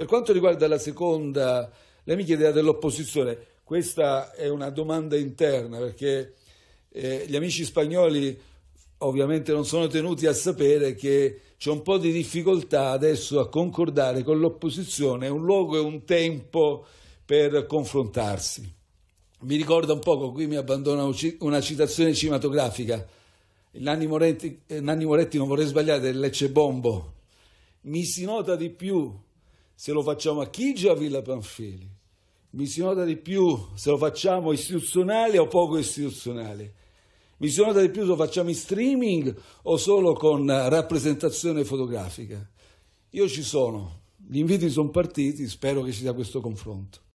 Per quanto riguarda la seconda, lei mi chiedeva dell'opposizione, questa è una domanda interna perché eh, gli amici spagnoli ovviamente non sono tenuti a sapere che c'è un po' di difficoltà adesso a concordare con l'opposizione un luogo e un tempo per confrontarsi. Mi ricorda un poco, qui mi abbandona una citazione cinematografica, Nanni Moretti, eh, Nanni Moretti non vorrei sbagliare, del Lecce Bombo, mi si nota di più se lo facciamo a Chigi o a Villa Panfili? Mi si nota di più se lo facciamo istituzionale o poco istituzionale? Mi si nota di più se lo facciamo in streaming o solo con rappresentazione fotografica? Io ci sono, gli inviti sono partiti, spero che ci sia questo confronto.